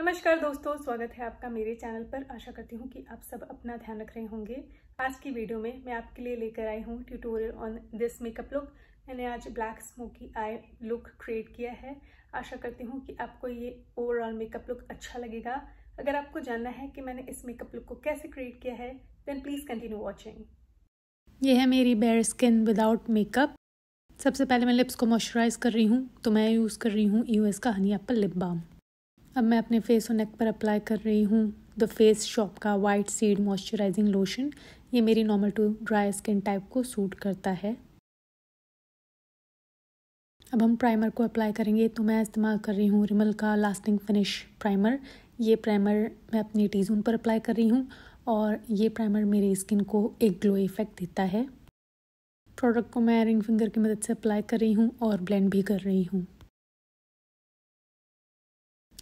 नमस्कार दोस्तों स्वागत है आपका मेरे चैनल पर आशा करती हूँ कि आप सब अपना ध्यान रख रहे होंगे आज की वीडियो में मैं आपके लिए लेकर आई हूँ tutorial on this makeup look मैंने आज black smoky eye look create किया है आशा करती हूँ कि आपको ये ओवरऑल मेकअप लुक अच्छा लगेगा अगर आपको जानना है कि मैंने इस मेकअप लुक को कैसे क्रिएट किया है देन प्लीज़ कंटिन्यू वॉचिंग ये है मेरी बेयर स्किन विदाउट मेकअप सबसे पहले मैं लिप्स को मॉइस्चराइज़ कर रही हूँ तो मैं यूज़ कर रही हूँ यू का हनी एप्पल लिप बाम अब मैं अपने फेस और नेक पर अप्लाई कर रही हूँ द फेस शॉप का वाइट सीड मॉइस्चराइजिंग लोशन ये मेरी normal to dry skin type को सूट करता है अब हम प्राइमर को अप्लाई करेंगे तो मैं इस्तेमाल कर रही हूँ रिमल का लास्टिंग फिनिश प्राइमर ये प्राइमर मैं अपनी टीजून पर अप्लाई कर रही हूँ और ये प्राइमर मेरी स्किन को एक ग्लो इफेक्ट देता है प्रोडक्ट को मैं रिंग फिंगर की मदद से अप्लाई कर रही हूँ और ब्लेंड भी कर रही हूँ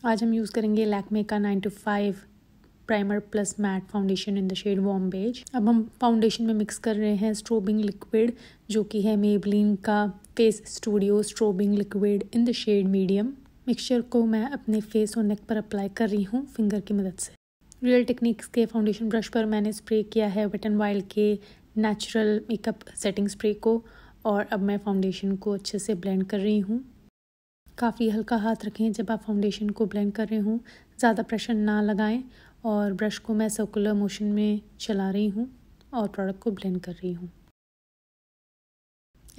आज हम यूज़ करेंगे लैकमे का nine to five primer plus matte foundation in the shade warm beige अब हम फाउंडेशन में मिक्स कर रहे हैं स्ट्रोबिंग लिक्विड जो कि है मेबलिन का face studio strobing liquid in the shade medium mixture को मैं अपने फेस और नेक पर अप्लाई कर रही हूँ फिंगर की मदद से रियल टेक्निक्स के फाउंडेशन ब्रश पर मैंने स्प्रे किया है वेट एंड वाइल्ड के नेचुरल मेकअप सेटिंग स्प्रे को और अब मैं फाउंडेशन को अच्छे से ब्लेंड कर रही हूँ काफ़ी हल्का हाथ रखें जब आप फाउंडेशन को ब्लेंड कर रहे हों ज़्यादा प्रेशर ना लगाएं और ब्रश को मैं सर्कुलर मोशन में चला रही हूँ और प्रोडक्ट को ब्लेंड कर रही हूँ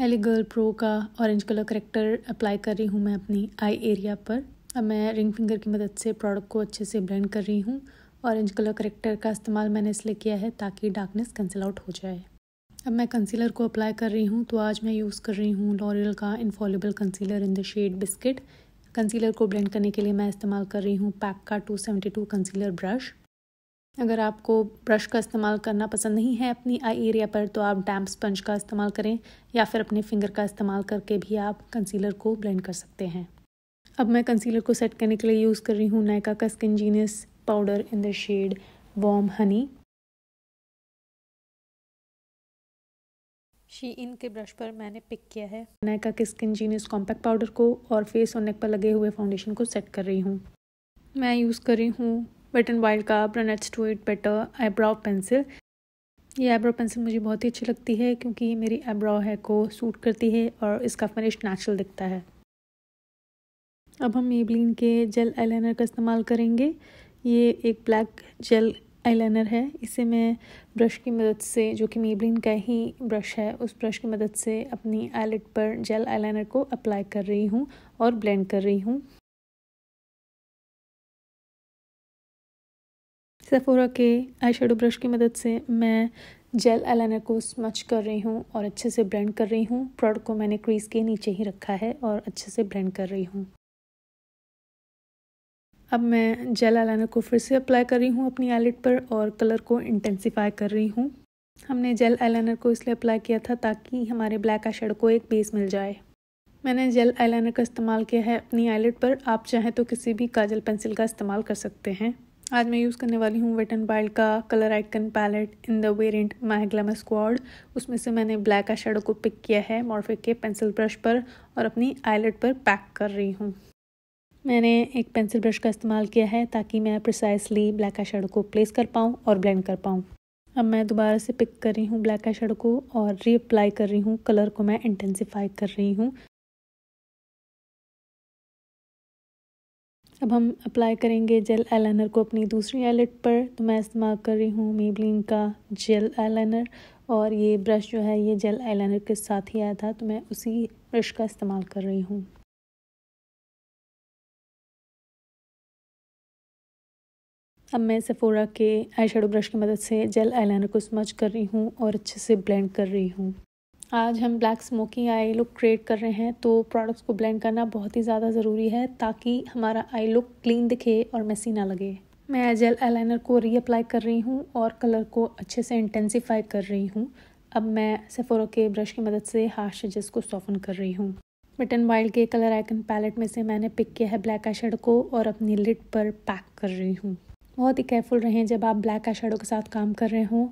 एली गर्ल प्रो का ऑरेंज कलर करेक्टर अप्लाई कर रही हूँ मैं अपनी आई एरिया पर अब मैं रिंग फिंगर की मदद से प्रोडक्ट को अच्छे से ब्लेंड कर रही हूँ ऑरेंज कलर करेक्टर का इस्तेमाल मैंने इसलिए किया है ताकि डार्कनेस कैंसिल आउट हो जाए अब मैं कंसीलर को अप्लाई कर रही हूँ तो आज मैं यूज़ कर रही हूँ लॉरियल का infallible concealer in the shade biscuit concealer को ब्लेंड करने के लिए मैं इस्तेमाल कर रही हूँ पैक का 272 कंसीलर ब्रश अगर आपको ब्रश का इस्तेमाल करना पसंद नहीं है अपनी आई एरिया पर तो आप डैम्प स्पंज का इस्तेमाल करें या फिर अपने फिंगर का इस्तेमाल करके भी आप कंसीलर को ब्लेंड कर सकते हैं अब मैं कंसीलर को सेट करने के लिए यूज़ कर रही हूँ नायका का skin genius powder in the shade warm honey Shein के ब्रश पर मैंने पिक किया है नायका के स्किन जीनियस कॉम्पैक्ट पाउडर को और फेस और नेक पर लगे हुए फाउंडेशन को सेट कर रही हूँ मैं यूज़ कर रही हूँ वेट एंड वाइल्ड का brunette to it better eyebrow pencil ये आईब्रो पेंसिल मुझे बहुत ही अच्छी लगती है क्योंकि ये मेरी आईब्रो है को सूट करती है और इसका फिनिश नेचुरल दिखता है अब हम मेबलिन के जेल एलेनर का इस्तेमाल करेंगे ये एक ब्लैक जेल आईलाइनर है इसे मैं ब्रश की मदद से जो कि मेबलिन का ही ब्रश है उस ब्रश की मदद से अपनी आईलेट पर जेल आईलाइनर को अप्लाई कर रही हूँ और ब्लेंड कर रही हूँ सफोरा के आई ब्रश की मदद से मैं जेल आईलाइनर को स्मच कर रही हूँ और अच्छे से ब्लेंड कर रही हूँ प्रोडक्ट को मैंने क्रीज के नीचे ही रखा है और अच्छे से ब्लेंड कर रही हूँ अब मैं जेल आलाइनर को फिर से अप्लाई कर रही हूँ अपनी आईलेट पर और कलर को इंटेंसीफाई कर रही हूँ हमने जेल आईलाइनर को इसलिए अप्लाई किया था ताकि हमारे ब्लैक शेडो को एक बेस मिल जाए मैंने जेल आईलाइनर का इस्तेमाल किया है अपनी आईलेट पर आप चाहें तो किसी भी काजल पेंसिल का इस्तेमाल कर सकते हैं आज मैं यूज़ करने वाली हूँ वेट एंड वाइल्ड का colour icon palette in the variant my glamour squad उसमें से मैंने ब्लैक शेडो को पिक किया है मॉर्फिक के पेंसिल ब्रश पर और अपनी आईलेट पर पैक कर रही हूँ मैंने एक पेंसिल ब्रश का इस्तेमाल किया है ताकि मैं प्रिसाइसली ब्लैक आई को प्लेस कर पाऊँ और ब्लेंड कर पाऊँ अब मैं दोबारा से पिक कर रही हूँ ब्लैक आई को और रीअप्लाई कर रही हूँ कलर को मैं इंटेंसिफाई कर रही हूँ अब हम अप्लाई करेंगे जेल आईलाइनर को अपनी दूसरी आईलेट पर तो मैं इस्तेमाल कर रही हूँ मेबलिन का जेल आईलाइनर और ये ब्रश जो है ये जेल आईलाइनर के साथ ही आया था तो मैं उसी ब्रश का इस्तेमाल कर रही हूँ अब मैं सेफोरा के आई ब्रश की मदद से जेल आईलाइनर को स्मच कर रही हूँ और अच्छे से ब्लेंड कर रही हूँ आज हम black smoking eye look create कर रहे हैं तो प्रोडक्ट्स को ब्लेंड करना बहुत ही ज़्यादा ज़रूरी है ताकि हमारा आई लुक क्लीन दिखे और मैसी ना लगे मैं जेल आईलाइनर को रीअप्लाई कर रही हूँ और कलर को अच्छे से इंटेंसीफाई कर रही हूँ अब मैं सेफोरा के ब्रश की मदद से हार्श एजेस को सॉफन कर रही हूँ मिटन वाइल्ड के कलर आइकन पैलेट में से मैंने पिक किया है ब्लैक आई को और अपनी लिड पर पैक कर रही हूँ बहुत ही केयरफुल रहें जब आप ब्लैक आई शेडो के साथ काम कर रहे हों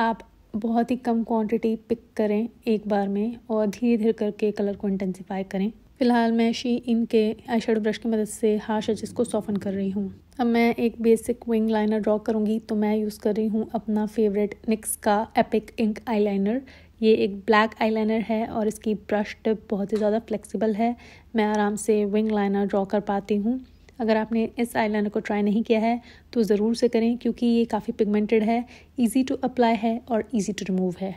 आप बहुत ही कम क्वांटिटी पिक करें एक बार में और धीरे धीरे करके कलर को इंटेंसीफाई करें फिलहाल मैं शी इन के आई शेडो ब्रश की मदद से हार्श एजेस को सॉफन कर रही हूँ अब मैं एक बेसिक विंग लाइनर ड्रॉ करूँगी तो मैं यूज़ कर रही हूँ अपना फेवरेट निक्स का एपिक इंक आईलाइनर ये एक ब्लैक आईलाइनर है और इसकी ब्रश टिप बहुत ही ज़्यादा फ्लेक्सिबल है मैं आराम से विंग लाइनर ड्रॉ कर पाती हूँ अगर आपने इस आई को ट्राई नहीं किया है तो ज़रूर से करें क्योंकि ये काफ़ी पिगमेंटेड है ईजी टू अप्लाई है और ईजी टू रिमूव है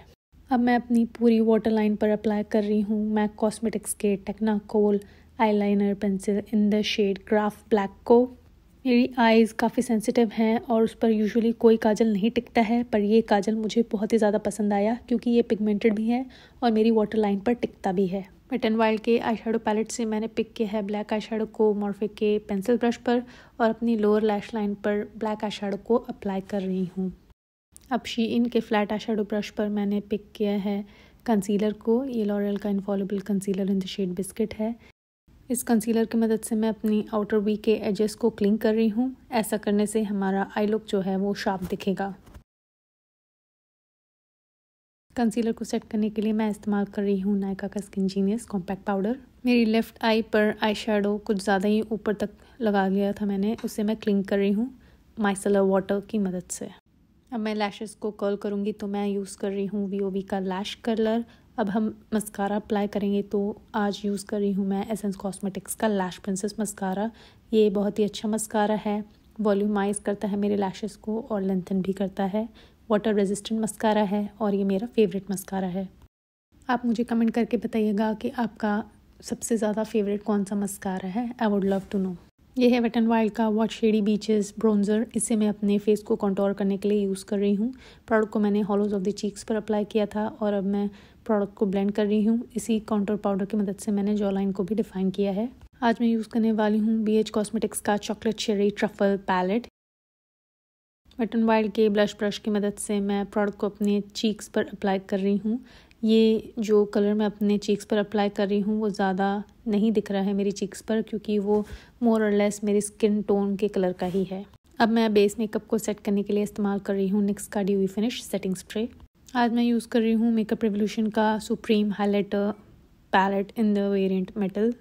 अब मैं अपनी पूरी वाटर लाइन पर अप्लाई कर रही हूँ मैं कॉस्मेटिक्स के Technakohl eyeliner pencil in the shade graph black को मेरी आइज़ काफ़ी सेंसिटिव हैं और उस पर यूजुअली कोई काजल नहीं टिकता है पर ये काजल मुझे बहुत ही ज़्यादा पसंद आया क्योंकि ये पिगमेंटेड भी है और मेरी वाटर लाइन पर टिकता भी है वेट एंड वाइल्ड के आई शेडो पैलेट से मैंने पिक किया है ब्लैक आई शेडो को मॉर्फिक के पेंसिल ब्रश पर और अपनी लोअर लैश लाइन पर ब्लैक आई शेडो को अप्लाई कर रही हूँ अब शी इन के फ्लैट आई शेडो ब्रश पर मैंने पिक किया है कंसीलर को ये लॉरियल का infallible concealer in the shade biscuit है इस कंसीलर की मदद से मैं अपनी आउटर वी के एजेस को क्लीन कर रही हूँ ऐसा करने से हमारा आई लुक जो है वो शार्प दिखेगा कंसीलर को सेट करने के लिए मैं इस्तेमाल कर रही हूँ नायका का स्किन जीनियस कॉम्पैक्ट पाउडर मेरी लेफ़्ट आई पर आई शेडो कुछ ज़्यादा ही ऊपर तक लगा लिया था मैंने उसे मैं क्लिंग कर रही हूँ माइसलर वाटर की मदद से अब मैं लैशेस को कर्ल करूँगी तो मैं यूज़ कर रही हूँ वी का लैश कलर अब हम मस्कारा अप्लाई करेंगे तो आज यूज़ कर रही हूँ मैं एसेंस कॉस्मेटिक्स का लैश प्रिंसेस मस्कारा ये बहुत ही अच्छा मस्कारा है वॉल्यूमाइज़ करता है मेरे लैशेस को और लेंथन भी करता है वाटर रेजिस्टेंट मस्कारा है और ये मेरा फेवरेट मस्कारा है आप मुझे कमेंट करके बताइएगा कि आपका सबसे ज़्यादा फेवरेट कौन सा मस्कारा है I would love to know ये है वेट एंड वाइल्ड का वॉट शेडी बीचेस ब्रोंजर इसे मैं अपने फेस को कंट्रोल करने के लिए यूज़ कर रही हूँ प्रोडक्ट को मैंने हॉलोज ऑफ द चीक्स पर अप्लाई किया था और अब मैं प्रोडक्ट को ब्लेंड कर रही हूँ इसी कॉन्टोर पाउडर की मदद से मैंने जॉ लाइन को भी डिफाइन किया है आज मैं यूज़ करने वाली हूँ बी एच कॉस्मेटिक्स का chocolate sherry truffle palette wet and wild के ब्लश ब्रश की मदद से मैं प्रोडक्ट को अपने चीक्स पर अप्लाई कर रही हूँ ये जो कलर मैं अपने चीक्स पर अप्लाई कर रही हूँ वो ज़्यादा नहीं दिख रहा है मेरी चीक्स पर क्योंकि वो मोर और लेस मेरी स्किन टोन के कलर का ही है अब मैं बेस मेकअप को सेट करने के लिए इस्तेमाल कर रही हूँ निक्स का डी फिनिश सेटिंग स्प्रे आज मैं यूज़ कर रही हूँ मेकअप रेवोल्यूशन का supreme highlighter palette in the variant metal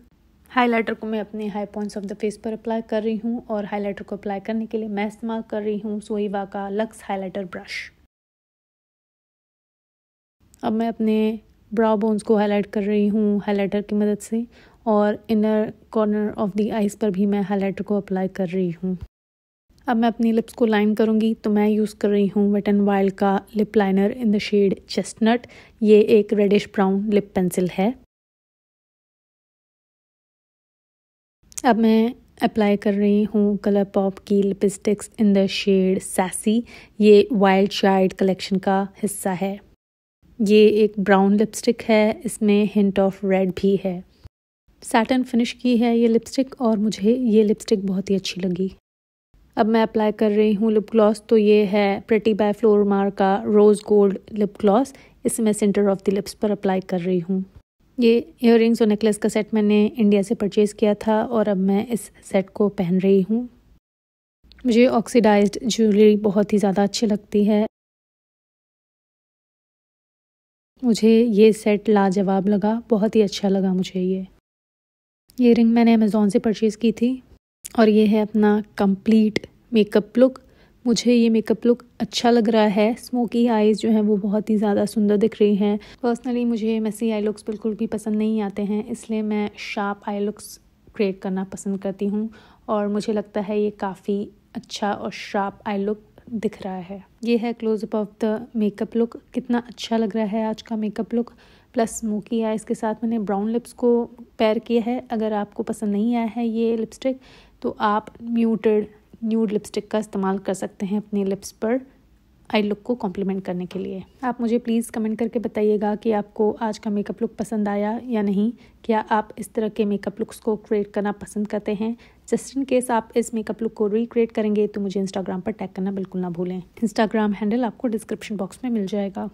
highlighter को मैं अपने high points of the face पर अप्लाई कर रही हूँ और हाइलाइटर को अप्लाई करने के लिए मैं इस्तेमाल कर रही हूँ सोईवा का लक्स हाइलाइटर ब्रश अब मैं अपने ब्राउ बोन्स को हाईलाइट कर रही हूँ हाईलाइटर की मदद से और inner corner of the eyes पर भी मैं हाईलाइटर को अप्लाई कर रही हूँ अब मैं अपनी लिप्स को लाइन करूँगी तो मैं यूज़ कर रही हूँ वेट एंड वाइल्ड का lip liner in the shade chestnut ये एक रेडिश ब्राउन लिप पेंसिल है अब मैं अप्लाई कर रही हूँ कलर पॉप की lipsticks in the shade sassy ये वाइल्ड शाइड कलेक्शन का हिस्सा है ये एक ब्राउन लिपस्टिक है इसमें हिंट ऑफ रेड भी है सैटन फिनिश की है ये लिपस्टिक और मुझे ये लिपस्टिक बहुत ही अच्छी लगी अब मैं अप्लाई कर रही हूँ लिप ग्लॉस तो ये है प्रटी बाय फ्लोरमार का रोज़ गोल्ड लिप ग्लॉस इसे मैं सेंटर ऑफ द लिप्स पर अप्लाई कर रही हूँ ये इयर और नेकलेस का सेट मैंने इंडिया से परचेज़ किया था और अब मैं इस सेट को पहन रही हूँ मुझे ऑक्सीडाइज्ड ज्वेलरी बहुत ही ज़्यादा अच्छी लगती है मुझे ये सेट लाजवाब लगा बहुत ही अच्छा लगा मुझे ये ये रिंग मैंने अमेज़ोन से परचेज़ की थी और ये है अपना कंप्लीट मेकअप लुक मुझे ये मेकअप लुक अच्छा लग रहा है स्मोकी आइज़ जो हैं वो बहुत ही ज़्यादा सुंदर दिख रही हैं पर्सनली मुझे मैसी आई लुक्स बिल्कुल भी पसंद नहीं आते हैं इसलिए मैं शार्प आई लुक्स क्रिएट करना पसंद करती हूँ और मुझे लगता है ये काफ़ी अच्छा और शार्प आई लुक दिख रहा है ये है close up of the makeup look कितना अच्छा लग रहा है आज का makeup look plus smoky eyes के साथ मैंने ब्राउन लिप्स को पैर किया है अगर आपको पसंद नहीं आया है ये लिपस्टिक तो आप म्यूटेड न्यूड लिपस्टिक का इस्तेमाल कर सकते हैं अपने लिप्स पर आई लुक को कॉम्प्लीमेंट करने के लिए आप मुझे प्लीज़ कमेंट करके बताइएगा कि आपको आज का मेकअप लुक पसंद आया या नहीं क्या आप इस तरह के मेकअप लुक्स को क्रिएट करना पसंद करते हैं जस्ट इन केस आप इस मेकअप लुक को रिक्रिएट करेंगे तो मुझे इंस्टाग्राम पर टैग करना बिल्कुल ना भूलें इंस्टाग्राम हैंडल आपको डिस्क्रिप्शन बॉक्स में मिल जाएगा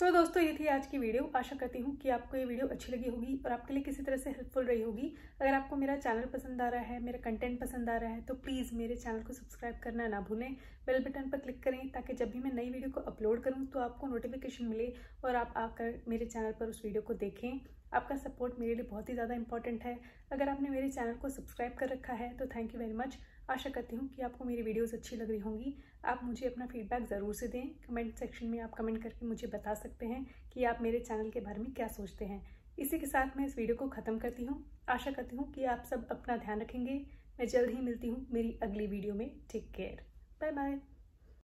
तो दोस्तों ये थी आज की वीडियो आशा करती हूँ कि आपको ये वीडियो अच्छी लगी होगी और आपके लिए किसी तरह से हेल्पफुल रही होगी अगर आपको मेरा चैनल पसंद आ रहा है मेरा कंटेंट पसंद आ रहा है तो प्लीज़ मेरे चैनल को सब्सक्राइब करना ना भूलें बेल बटन पर क्लिक करें ताकि जब भी मैं नई वीडियो को अपलोड करूँ तो आपको नोटिफिकेशन मिले और आप आकर मेरे चैनल पर उस वीडियो को देखें आपका सपोर्ट मेरे लिए बहुत ही ज़्यादा इंपॉर्टेंट है अगर आपने मेरे चैनल को सब्सक्राइब कर रखा है तो थैंक यू वेरी मच आशा करती हूँ कि आपको मेरी वीडियोस अच्छी लग रही होंगी आप मुझे अपना फीडबैक ज़रूर से दें कमेंट सेक्शन में आप कमेंट करके मुझे बता सकते हैं कि आप मेरे चैनल के बारे में क्या सोचते हैं इसी के साथ मैं इस वीडियो को ख़त्म करती हूँ आशा करती हूँ कि आप सब अपना ध्यान रखेंगे मैं जल्द ही मिलती हूँ मेरी अगली वीडियो में टेक केयर बाय बाय